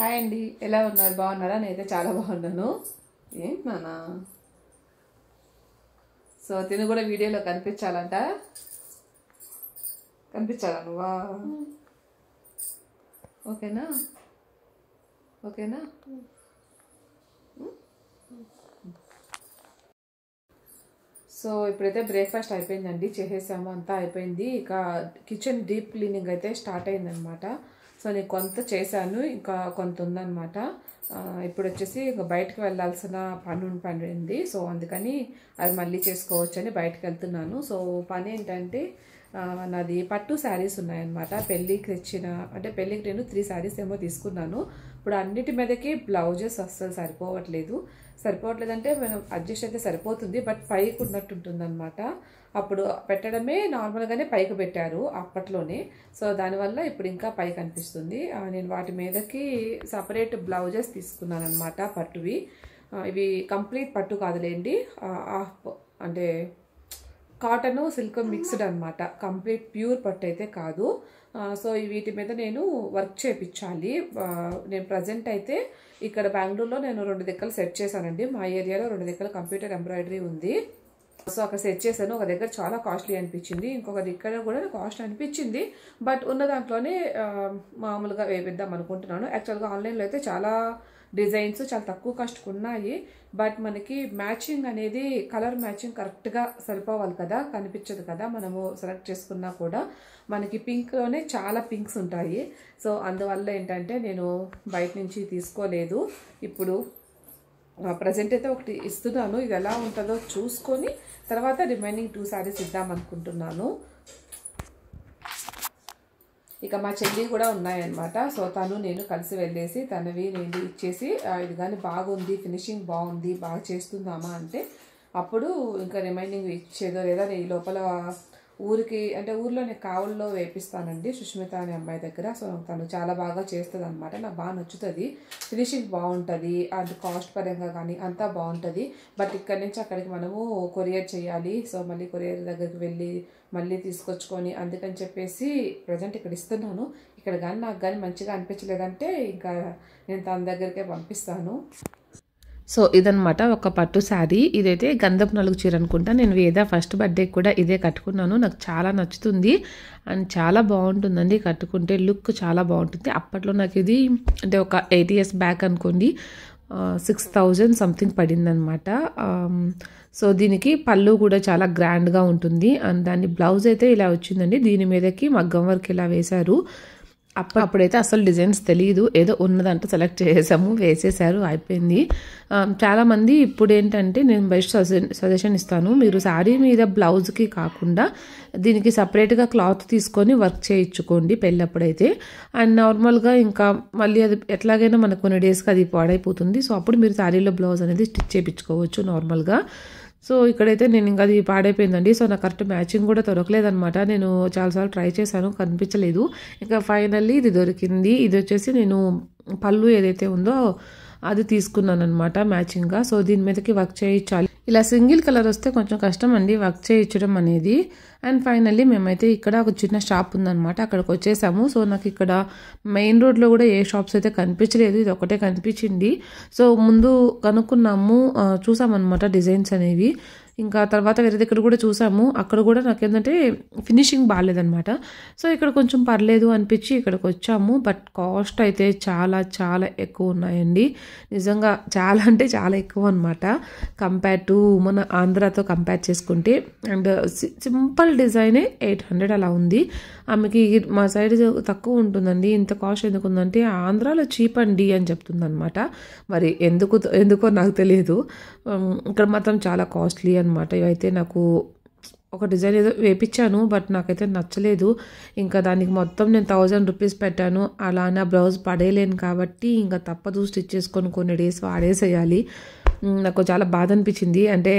hi అండి ఎలా ఉన్నారు బాగున్నారా నేనైతే చాలా బాగున్నాను ఏంటి మన సో తిను కూడా వీడియోలో కనిపించాలంట కనిపించాలా నువ్వా ఓకేనా ఓకేనా సో ఇప్పుడైతే బ్రేక్ఫాస్ట్ అయిపోయిందండి చేసేసాము అంతా అయిపోయింది ఇక కిచెన్ డీప్ క్లీనింగ్ అయితే స్టార్ట్ అయిందనమాట సో నేను కొంత చేశాను ఇంకా కొంత ఉందన్నమాట ఇప్పుడు వచ్చేసి ఇంకా బయటకు వెళ్ళాల్సిన పని పడింది సో అందుకని అది మళ్ళీ చేసుకోవచ్చని బయటకు వెళ్తున్నాను సో పని ఏంటంటే నాది పట్టు శారీస్ ఉన్నాయన్నమాట పెళ్ళికి తెచ్చిన అంటే పెళ్ళికి నేను త్రీ శారీస్ ఏమో తీసుకున్నాను ఇప్పుడు అన్నిటి మీదకి బ్లౌజెస్ అస్సలు సరిపోవట్లేదు సరిపోవట్లేదంటే మనం అడ్జస్ట్ అయితే సరిపోతుంది బట్ పైకి ఉన్నట్టు ఉంటుందన్నమాట అప్పుడు పెట్టడమే నార్మల్గానే పైకి పెట్టారు అప్పట్లోనే సో దానివల్ల ఇప్పుడు ఇంకా పైకి అనిపిస్తుంది నేను వాటి మీదకి సపరేట్ బ్లౌజెస్ తీసుకున్నాను అనమాట పట్టువి ఇవి కంప్లీట్ పట్టు కాదులేండి ఆఫ్ అంటే కాటన్ సిల్క్ మిక్స్డ్ అనమాట కంప్లీట్ ప్యూర్ పట్టు అయితే కాదు సో వీటి మీద నేను వర్క్ చేయించాలి నేను ప్రజెంట్ అయితే ఇక్కడ బెంగళూరులో నేను రెండు దిక్కలు సెట్ చేశానండి మా ఏరియాలో రెండు దిక్కల కంప్యూటర్ ఎంబ్రాయిడరీ ఉంది సో అక్కడ సెట్ చేశాను ఒక దగ్గర చాలా కాస్ట్లీ అనిపించింది ఇంకొక దగ్గర కూడా కాస్ట్ అనిపించింది బట్ ఉన్న దాంట్లోనే మామూలుగా వేపిద్దాం అనుకుంటున్నాను యాక్చువల్గా ఆన్లైన్లో అయితే చాలా డిజైన్స్ చాలా తక్కువ కాస్ట్కి ఉన్నాయి బట్ మనకి మ్యాచింగ్ అనేది కలర్ మ్యాచింగ్ కరెక్ట్గా సరిపోవాలి కదా కనిపించదు కదా మనము సెలెక్ట్ చేసుకున్నా కూడా మనకి పింక్లోనే చాలా పింక్స్ ఉంటాయి సో అందువల్ల ఏంటంటే నేను బయట నుంచి తీసుకోలేదు ఇప్పుడు ప్రజెంట్ అయితే ఒకటి ఇస్తున్నాను ఇది ఎలా ఉంటుందో చూసుకొని తర్వాత రిమైనింగ్ టూ శారీస్ ఇద్దామనుకుంటున్నాను ఇక మా చెల్లి కూడా ఉన్నాయన్నమాట సో తను నేను కలిసి వెళ్ళేసి తనవి నేను ఇచ్చేసి ఇది కానీ బాగుంది ఫినిషింగ్ బాగుంది బాగా చేస్తుందామా అంటే అప్పుడు ఇంకా రిమైండింగ్ ఇచ్చేదో లేదా ఈ లోపల ఊరికి అంటే ఊర్లో నేను కావుల్లో వేపిస్తానండి సుష్మిత అనే అమ్మాయి దగ్గర సో తను చాలా బాగా చేస్తుంది అనమాట నాకు బాగా నచ్చుతుంది ఫినిషింగ్ బాగుంటుంది అండ్ కాస్ట్ పరంగా కానీ అంతా బాగుంటుంది బట్ ఇక్కడి నుంచి అక్కడికి మనము కొరియర్ చేయాలి సో మళ్ళీ కొరియర్ దగ్గరికి వెళ్ళి మళ్ళీ తీసుకొచ్చుకొని అందుకని చెప్పేసి ప్రజెంట్ ఇక్కడ ఇస్తున్నాను ఇక్కడ కానీ నాకు కానీ మంచిగా అనిపించలేదంటే ఇంకా నేను తన దగ్గరికే పంపిస్తాను సో ఇదనమాట ఒక పట్టు శారీ ఇదైతే గంధపు నలుగు చీర అనుకుంటా నేను ఏదో ఫస్ట్ బర్త్డే కూడా ఇదే కట్టుకున్నాను నాకు చాలా నచ్చుతుంది అండ్ చాలా బాగుంటుందండి కట్టుకుంటే లుక్ చాలా బాగుంటుంది అప్పట్లో నాకు ఇది అంటే ఒక ఎయిట్ ఇయర్స్ బ్యాక్ అనుకోండి సిక్స్ థౌజండ్ సంథింగ్ పడిందనమాట సో దీనికి పళ్ళు కూడా చాలా గ్రాండ్గా ఉంటుంది అండ్ దాని బ్లౌజ్ అయితే ఇలా వచ్చిందండి దీని మీదకి మగ్గం వర్క్ ఇలా వేశారు అప్పుడైతే అసలు డిజైన్స్ తెలియదు ఏదో ఉన్నదంటే సెలెక్ట్ చేసాము వేసేసారు అయిపోయింది చాలామంది ఇప్పుడు ఏంటంటే నేను బెస్ట్ సజెషన్ ఇస్తాను మీరు శారీ మీద బ్లౌజ్కి కాకుండా దీనికి సపరేట్గా క్లాత్ తీసుకొని వర్క్ చేయించుకోండి పెళ్ళప్పుడైతే అండ్ నార్మల్గా ఇంకా మళ్ళీ అది ఎట్లాగైనా మనకు కొన్ని డేస్కి అది పాడైపోతుంది సో అప్పుడు మీరు శారీలో బ్లౌజ్ అనేది స్టిచ్ చేయించుకోవచ్చు నార్మల్గా సో ఇక్కడైతే నేను ఇంకా అది పాడైపోయిందండి సో నాకు కరెక్ట్ మ్యాచింగ్ కూడా దొరకలేదనమాట నేను చాలాసార్లు ట్రై చేశాను కనిపించలేదు ఇంకా ఫైనల్లీ ఇది దొరికింది ఇది వచ్చేసి నేను పళ్ళు ఏదైతే ఉందో అది తీసుకున్నాను అనమాట మ్యాచింగ్గా సో దీని మీదకి వర్క్ చేయించాలి ఇలా సింగిల్ కలర్ వస్తే కొంచెం కష్టం అండి వర్క్ చేయించడం అనేది అండ్ ఫైనల్లీ మేమైతే ఇక్కడ ఒక చిన్న షాప్ ఉందనమాట అక్కడికి వచ్చేసాము సో నాకు ఇక్కడ మెయిన్ రోడ్లో కూడా ఏ షాప్స్ అయితే కనిపించలేదు ఇది ఒకటే కనిపించింది సో ముందు కనుక్కున్నాము చూసామన్నమాట డిజైన్స్ అనేవి ఇంకా తర్వాత వేరే దగ్గర కూడా చూసాము అక్కడ కూడా నాకు ఏంటంటే ఫినిషింగ్ బాగాలేదనమాట సో ఇక్కడ కొంచెం పర్లేదు అనిపించి ఇక్కడికి వచ్చాము బట్ కాస్ట్ అయితే చాలా చాలా ఎక్కువ ఉన్నాయండి నిజంగా చాలా అంటే చాలా ఎక్కువ అనమాట కంపేర్ టు మన ఆంధ్రాతో కంపేర్ చేసుకుంటే అండ్ సింపుల్ డిజైనే ఎయిట్ హండ్రెడ్ అలా ఉంది ఆమెకి మా సైడ్ తక్కువ ఉంటుందండి ఇంత కాస్ట్ ఎందుకు ఉందంటే ఆంధ్రాలో చీప్ అండి అని చెప్తుంది మరి ఎందుకు ఎందుకో నాకు తెలియదు ఇక్కడ మాత్రం చాలా కాస్ట్లీ అని అనమాట ఇవైతే నాకు ఒక డిజైన్ ఏదో వేపించాను బట్ నాకైతే నచ్చలేదు ఇంకా దానికి మొత్తం నేను థౌజండ్ రూపీస్ పెట్టాను అలా నా బ్లౌజ్ పడేయలేను కాబట్టి ఇంకా తప్పదు స్టిచ్ చేసుకొని కొన్ని డేస్ వాడేసేయాలి నాకు చాలా బాధ అనిపించింది అంటే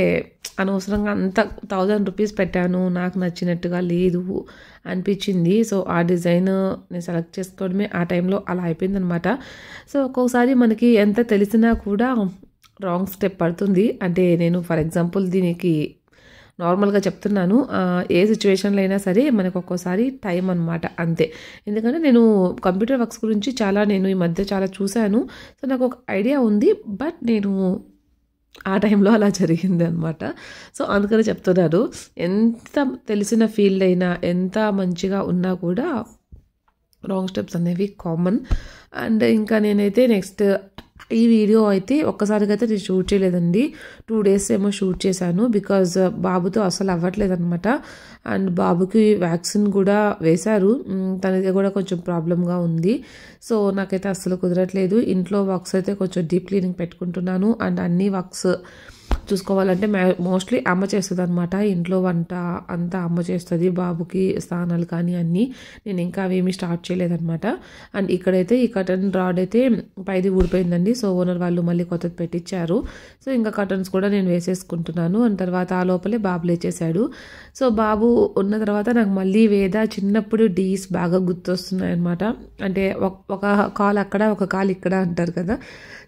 అనవసరంగా అంత థౌజండ్ రూపీస్ పెట్టాను నాకు నచ్చినట్టుగా లేదు అనిపించింది సో ఆ డిజైన్ నేను సెలెక్ట్ చేసుకోవడమే ఆ టైంలో అలా అయిపోయింది అనమాట సో ఒక్కొక్కసారి మనకి ఎంత తెలిసినా కూడా రాంగ్ స్టెప్ పడుతుంది అంటే నేను ఫర్ ఎగ్జాంపుల్ దీనికి నార్మల్గా చెప్తున్నాను ఏ సిచ్యువేషన్లో అయినా సరే మనకు ఒక్కోసారి టైం అనమాట అంతే ఎందుకంటే నేను కంప్యూటర్ వర్క్స్ గురించి చాలా నేను ఈ మధ్య చాలా చూశాను సో నాకు ఒక ఐడియా ఉంది బట్ నేను ఆ టైంలో అలా జరిగింది అనమాట సో అందుకని చెప్తున్నాను ఎంత తెలిసిన ఫీల్డ్ అయినా ఎంత మంచిగా ఉన్నా కూడా రాంగ్ స్టెప్స్ అనేవి కామన్ అండ్ ఇంకా నేనైతే నెక్స్ట్ ఈ వీడియో అయితే ఒక్కసారిగా అయితే నేను షూట్ చేయలేదండి టూ డేస్ ఏమో షూట్ చేశాను బికాజ్ uh, బాబుతో అసలు అవ్వట్లేదు అనమాట అండ్ బాబుకి వ్యాక్సిన్ కూడా వేశారు mm, తనది కూడా కొంచెం ప్రాబ్లంగా ఉంది సో నాకైతే అస్సలు కుదరట్లేదు ఇంట్లో వర్క్స్ అయితే కొంచెం డీప్ క్లీనింగ్ పెట్టుకుంటున్నాను అండ్ అన్ని వర్క్స్ చూసుకోవాలంటే మోస్ట్లీ అమ్మ చేస్తుంది అనమాట ఇంట్లో వంట అంతా అమ్మ చేస్తుంది బాబుకి స్నానాలు కానీ అన్నీ నేను ఇంకా అవేమీ స్టార్ట్ చేయలేదనమాట అండ్ ఇక్కడైతే ఈ కటన్ రాడ్ అయితే పైది ఊడిపోయిందండి సో ఓనర్ వాళ్ళు మళ్ళీ కొత్తది పెట్టించారు సో ఇంకా కటన్స్ కూడా నేను వేసేసుకుంటున్నాను అండ్ తర్వాత ఆ లోపలే బాబు లేచేశాడు సో బాబు ఉన్న తర్వాత నాకు మళ్ళీ వేద చిన్నప్పుడు డీస్ బాగా గుర్తొస్తున్నాయి అనమాట అంటే ఒక కాల్ అక్కడ ఒక కాల్ ఇక్కడ అంటారు కదా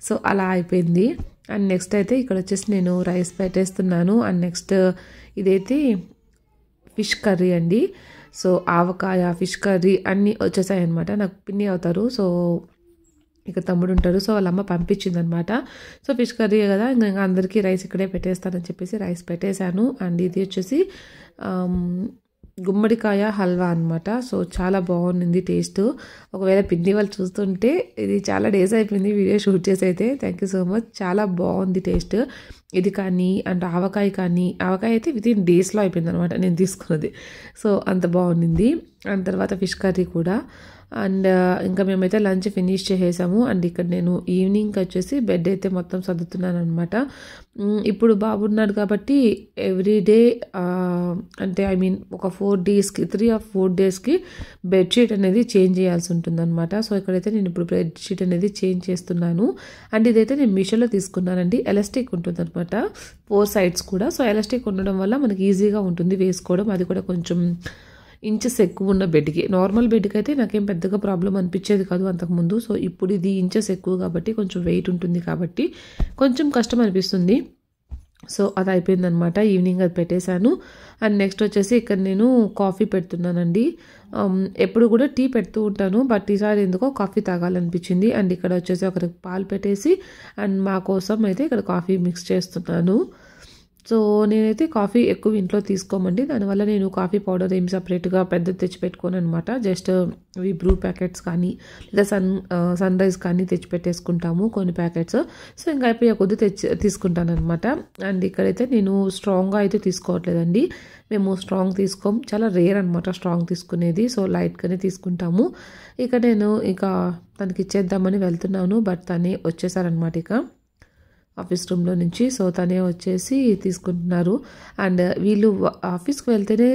సో అలా అయిపోయింది అండ్ నెక్స్ట్ అయితే ఇక్కడ వచ్చేసి నేను రైస్ పెట్టేస్తున్నాను అండ్ నెక్స్ట్ uh, ఇదైతే ఫిష్ కర్రీ అండి సో ఆవకాయ ఫిష్ కర్రీ అన్నీ వచ్చేసాయి అనమాట నాకు పిన్ని అవుతారు సో ఇక తమ్ముడు ఉంటారు సో వాళ్ళ అమ్మ పంపించింది అనమాట సో ఫిష్ కర్రీ కదా ఇంకా అందరికీ రైస్ ఇక్కడే పెట్టేస్తానని చెప్పేసి రైస్ పెట్టేశాను అండ్ ఇది వచ్చేసి um, గుమ్మడికాయ హల్వా అనమాట సో చాలా బాగుంది టేస్ట్ ఒకవేళ పిండి వాళ్ళు చూస్తుంటే ఇది చాలా డేస్ అయిపోయింది వీడియో షూట్ చేసి అయితే థ్యాంక్ యూ సో మచ్ చాలా బాగుంది టేస్ట్ ఇది కానీ అండ్ ఆవకాయ కానీ ఆవకాయ అయితే వితిన్ డేస్లో అయిపోయింది అనమాట నేను తీసుకున్నది సో అంత బాగుండింది అండ్ తర్వాత ఫిష్ కర్రీ కూడా అండ్ ఇంకా మేమైతే లంచ్ ఫినిష్ చేసేసాము అండ్ ఇక్కడ నేను ఈవినింగ్కి వచ్చేసి బెడ్ అయితే మొత్తం సర్దుతున్నాను అనమాట ఇప్పుడు బాబు ఉన్నాడు కాబట్టి ఎవ్రీ డే అంటే ఐ మీన్ ఒక ఫోర్ డేస్కి త్రీ ఆఫ్ ఫోర్ డేస్కి బెడ్షీట్ అనేది చేంజ్ చేయాల్సి ఉంటుందన్నమాట సో ఇక్కడైతే నేను ఇప్పుడు బెడ్షీట్ అనేది చేంజ్ చేస్తున్నాను అండ్ ఇదైతే నేను మిషన్లో తీసుకున్నానండి ఎలాస్టిక్ ఉంటుంది అనమాట ఫోర్ సైడ్స్ కూడా సో ఎలాస్టిక్ ఉండడం వల్ల మనకి ఈజీగా ఉంటుంది వేసుకోవడం అది కూడా కొంచెం ఇంచెస్ ఎక్కువ ఉన్న బెడ్కి నార్మల్ బెడ్కి అయితే నాకేం పెద్దగా ప్రాబ్లం అనిపించేది కాదు అంతకుముందు సో ఇప్పుడు ఇది ఇంచెస్ ఎక్కువ కాబట్టి కొంచెం వెయిట్ ఉంటుంది కాబట్టి కొంచెం కష్టం అనిపిస్తుంది సో అది అయిపోయిందనమాట ఈవినింగ్ అది పెట్టేశాను అండ్ నెక్స్ట్ వచ్చేసి ఇక్కడ నేను కాఫీ పెడుతున్నానండి um, ఎప్పుడు కూడా టీ పెడుతూ ఉంటాను బట్ ఈసారి ఎందుకో కాఫీ తాగాలనిపించింది అండ్ ఇక్కడ వచ్చేసి ఒకరికి పాలు పెట్టేసి అండ్ మా కోసం అయితే ఇక్కడ కాఫీ మిక్స్ చేస్తున్నాను సో నేనైతే కాఫీ ఎక్కువ ఇంట్లో తీసుకోమండి దానివల్ల నేను కాఫీ పౌడర్ ఏం సపరేట్గా పెద్ద తెచ్చిపెట్టుకోను అనమాట జస్ట్ ఇవి బ్రూ ప్యాకెట్స్ కానీ లేదా సన్ సన్ రైజ్ కానీ తెచ్చిపెట్టేసుకుంటాము కొన్ని ప్యాకెట్స్ సో ఇంకా అయిపోయే కొద్ది తెచ్చి తీసుకుంటాను అనమాట అండ్ ఇక్కడైతే నేను స్ట్రాంగ్గా అయితే తీసుకోవట్లేదండి మేము స్ట్రాంగ్ తీసుకోం చాలా రేర్ అనమాట స్ట్రాంగ్ తీసుకునేది సో లైట్గానే తీసుకుంటాము ఇక నేను ఇక తనకి ఇచ్చేద్దామని వెళ్తున్నాను బట్ తనే వచ్చేసారనమాట ఇక ఆఫీస్ రూమ్లో నుంచి సో తనే వచ్చేసి తీసుకుంటున్నారు అండ్ వీళ్ళు ఆఫీస్కి వెళ్తేనే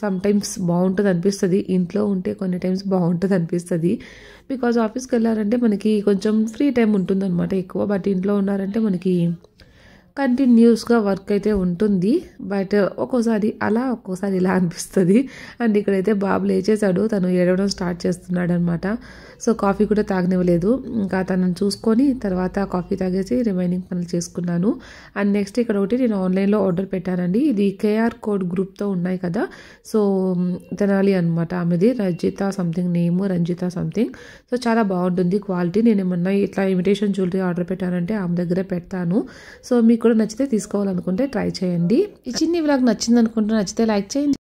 సమ్ టైమ్స్ బాగుంటుంది అనిపిస్తుంది ఇంట్లో ఉంటే కొన్ని టైమ్స్ బాగుంటుంది అనిపిస్తుంది బికాజ్ ఆఫీస్కి వెళ్ళారంటే మనకి కొంచెం ఫ్రీ టైం అనమాట ఎక్కువ బట్ ఇంట్లో ఉన్నారంటే మనకి కంటిన్యూస్గా వర్క్ అయితే ఉంటుంది బట్ ఒక్కోసారి అలా ఒక్కోసారి ఇలా అనిపిస్తుంది అండ్ ఇక్కడైతే బాబు లేచేశాడు తను ఏడవడం స్టార్ట్ చేస్తున్నాడు అనమాట సో కాఫీ కూడా తాగనివ్వలేదు ఇంకా తనను చూసుకొని తర్వాత కాఫీ తాగేసి రిమైనింగ్ పనులు చేసుకున్నాను అండ్ నెక్స్ట్ ఇక్కడ ఒకటి నేను ఆన్లైన్లో ఆర్డర్ పెట్టానండి ఇది కేఆర్ కోడ్ గ్రూప్తో ఉన్నాయి కదా సో తినాలి అనమాట ఆమెది Rajitha something name Ranjitha something so చాలా బాగుంటుంది క్వాలిటీ నేను ఏమన్నా ఇట్లా ఇమిటేషన్ జ్యువెలరీ ఆర్డర్ పెట్టానంటే ఆమె దగ్గర పెడతాను సో మీకు మీకు కూడా నచ్చితే తీసుకోవాలనుకుంటే ట్రై చేయండి ఈ చిన్ని వ్లాగ్ నచ్చింది అనుకుంటే నచ్చితే లైక్ చేయండి